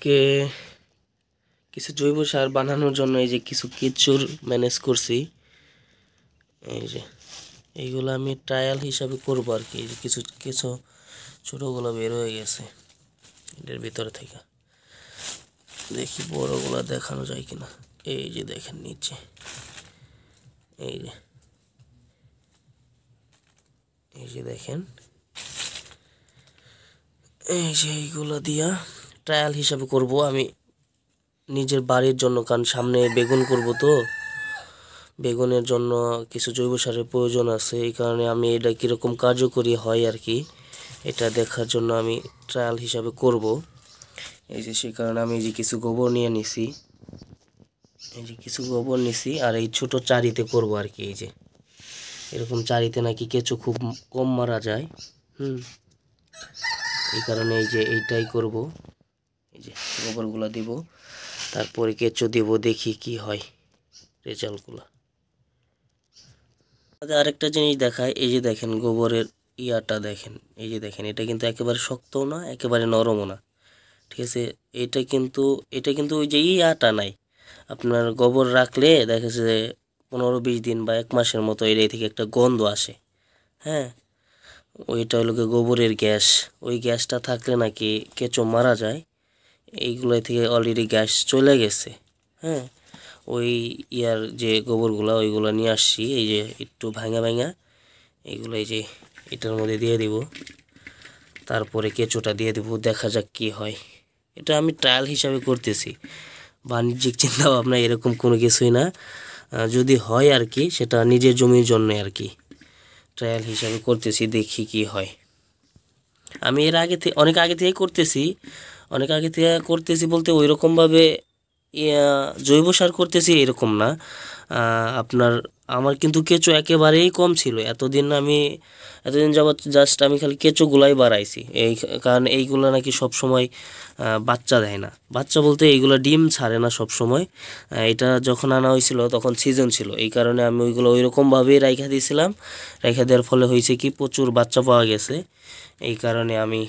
আজকে কিছু জৈব সার বানানোর জন্য এই যে কিছু কিচুর ম্যানেজ করছি এই যে এইগুলো আমি ট্রায়াল হিসাবে করব আর কি কিছু কিছু ছোটোগুলো বের হয়ে গেছে এটার ভিতরে থেকে দেখি বড়োগুলো দেখানো যায় কিনা এই যে দেখেন নিচে এই যে এই যে দেখেন এই যে এইগুলো দিয়া ট্রায়াল হিসাবে করব আমি নিজের বাড়ির জন্য কারণ সামনে বেগুন করব তো বেগুনের জন্য কিছু জৈব সারের প্রয়োজন আছে এই কারণে আমি এটা কীরকম কার্যকরী হয় আর কি এটা দেখার জন্য আমি ট্রায়াল হিসাবে করব এই যে সেই কারণে আমি এই যে কিছু গোবর নিয়ে নিছি এই যে কিছু গোবর নিছি আর এই ছোট চারিতে করব আর কি এই যে এরকম চারিতে নাকি কেঁচো খুব কম মারা যায় হুম এই কারণে এই যে এইটাই করব এই যে গোবরগুলো দিব তারপরে কেঁচো দিব দেখি কি হয় রেজাল্টগুলো আরেকটা জিনিস দেখায় এই যে দেখেন গোবরের ইয়াটা দেখেন এই যে দেখেন এটা কিন্তু একেবারে শক্তও না একেবারে নরমও না ঠিক আছে এটা কিন্তু এটা কিন্তু ওই যে ইয়াটা নাই আপনার গোবর রাখলে দেখা যাচ্ছে যে পনেরো বিশ দিন বা এক মাসের মতো এটাই থেকে একটা গন্ধ আসে হ্যাঁ ওইটা হলো গোবরের গ্যাস ওই গ্যাসটা থাকলে নাকি কেঁচো মারা যায় এইগুলো থেকে অলরেডি গ্যাস চলে গেছে হ্যাঁ ওই ইয়ার যে গোবরগুলো ওইগুলো নিয়ে আসছি এই যে একটু ভাঙা ভাঙা এইগুলো এই যে এটার মধ্যে দিয়ে দিব তারপরে কেঁচোটা দিয়ে দেবো দেখা যাক কি হয় এটা আমি ট্রায়াল হিসাবে করতেছি বাণিজ্যিক চিন্তা ভাবনা এরকম কোনো কিছুই না যদি হয় আর কি সেটা নিজের জমির জন্য আর কি ট্রায়াল হিসাবে করতেছি দেখি কি হয় আমি এর আগে থেকে অনেক আগে থেকে করতেছি অনেক আগে থেকে করতেছি বলতে ওই রকমভাবে জৈব সার করতেছি এরকম না আপনার আমার কিন্তু কেঁচো একেবারেই কম ছিল এতদিন আমি এতদিন যাবৎ জাস্ট আমি খালি কেঁচোগুলাই বাড়াইছি এই কারণ এইগুলো নাকি সব সময় বাচ্চা দেয় না বাচ্চা বলতে এইগুলো ডিম ছাড়ে না সব সময় এটা যখন আনা হয়েছিল তখন সিজন ছিল এই কারণে আমি ওইগুলো ওই রকমভাবেই রাইখা দিয়েছিলাম রাইখা দেওয়ার ফলে হয়েছে কি প্রচুর বাচ্চা পাওয়া গেছে এই কারণে আমি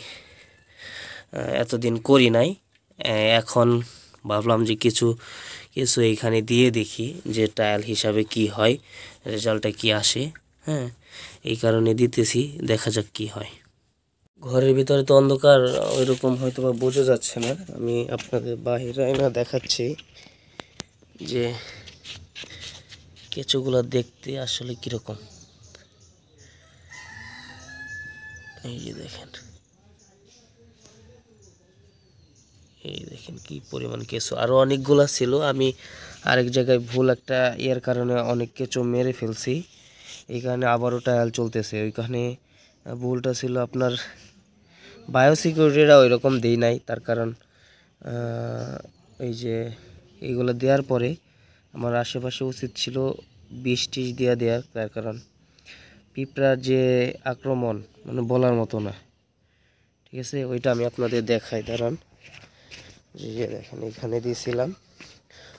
এতদিন করি নাই এখন ভাবলাম যে কিছু কিছু এইখানে দিয়ে দেখি যে ট্রায়াল হিসাবে কি হয় রেজাল্টটা কি আসে হ্যাঁ এই কারণে দিতেছি দেখা যাক কি হয় ঘরের ভিতরে তো অন্ধকার ওইরকম হয়তো বা বোঝা যাচ্ছে না আমি আপনাদের বাহিরে না দেখাচ্ছি যে কেঁচোগুলো দেখতে আসলে কীরকম এই যে দেখেন এই দেখেন কি পরিমাণ কেঁচো আরও অনেকগুলো ছিল আমি আরেক জায়গায় ভুল একটা ইয়ের কারণে অনেক কেঁচো মেরে ফেলছি এই কারণে আবারও টায়াল চলতেছে ওইখানে ভুলটা ছিল আপনার বায়োসিকিউরিটিরা ওই রকম দিই নাই তার কারণ এই যে এইগুলো দেওয়ার পরে আমার আশেপাশে উচিত ছিল বিষ টিস দেওয়া দেওয়ার তার কারণ পিঁপড়ার যে আক্রমণ মানে বলার মতো না ঠিক আছে ওইটা আমি আপনাদের দেখাই দাঁড়ান যে দেখেন এখানে দিয়েছিলাম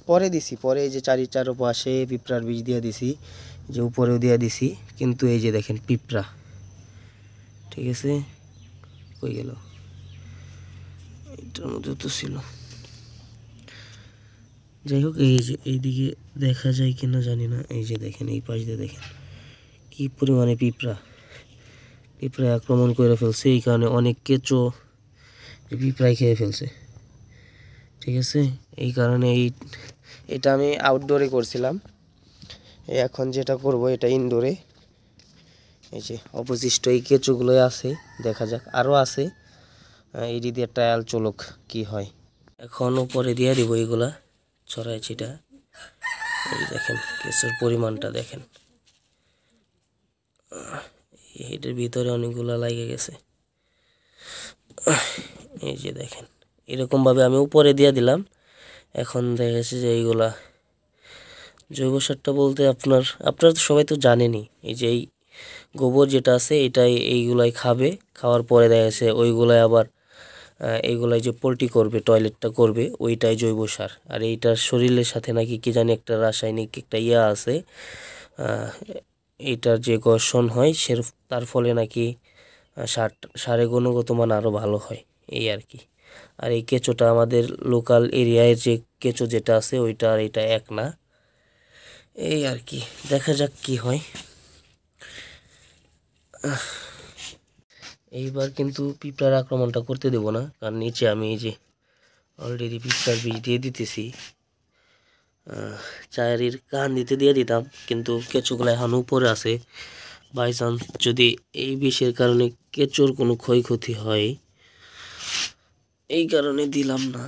পরে দিছি পরে এই যে চারি চারপাশে পিঁপড়ার বীজ দিয়ে দিছি যে উপরেও দিয়ে দিছি কিন্তু এই যে দেখেন পিঁপড়া ঠিক আছে হয়ে গেল এটার মধ্যে তো ছিল যাই হোক এই যে এইদিকে দেখা যায় কিনা জানি না এই যে দেখেন এই পাশ দিয়ে দেখেন কি পরিমাণে পিঁপড়া পিঁপড়া আক্রমণ করে ফেলছে এই কারণে অনেক কেঁচো পিঁপড়াই খেয়ে ফেলছে ঠিক আছে এই কারণে এই এটা আমি আউটডোরে করছিলাম এখন যেটা করব এটা ইনডোরে এই যে অবশিষ্ট এই কেঁচুগুলোই আছে দেখা যাক আরও আছে এটি দিয়ে টায়াল চলক কি হয় এখন উপরে দিয়ে দিব এইগুলা চড়াই ছিটা এই দেখেন কেঁচুর পরিমাণটা দেখেন এটার ভিতরে অনেকগুলো লাগে গেছে এই যে দেখেন এরকমভাবে আমি উপরে দিয়ে দিলাম এখন দেখা গেছে যে এইগুলা জৈব সারটা বলতে আপনার আপনারা তো সবাই তো জানেনই এই যে এই গোবর যেটা আছে এটাই এইগুলাই খাবে খাওয়ার পরে দেখা গেছে ওইগুলাই আবার এইগুলাই যে পোলট্রি করবে টয়লেটটা করবে ওইটাই জৈব সার আর এইটার শরীরের সাথে নাকি কি জানি একটা রাসায়নিক একটা ইয়া আছে এইটার যে ঘর্ষণ হয় সে তার ফলে নাকি সার সারে গুণগত মান আরও ভালো হয় এই আর কি আর এই কেঁচোটা আমাদের লোকাল এরিয়ায় যে কেঁচো যেটা আছে ওইটা আর এটা এক না এই আর কি দেখা যাক কি হয় এইবার কিন্তু পিঁপড়ার আক্রমণটা করতে দেব না কারণ নিচে আমি এই যে অলরেডি পিঁপড়ার বীজ দিয়ে দিতেছি চায়ের কান দিতে দিয়ে দিতাম কিন্তু কেঁচোগুলো এখন উপরে আছে বাই চান্স যদি এই বিষের কারণে কেঁচোর কোনো ক্ষয়ক্ষতি হয় এই কারণে দিলাম না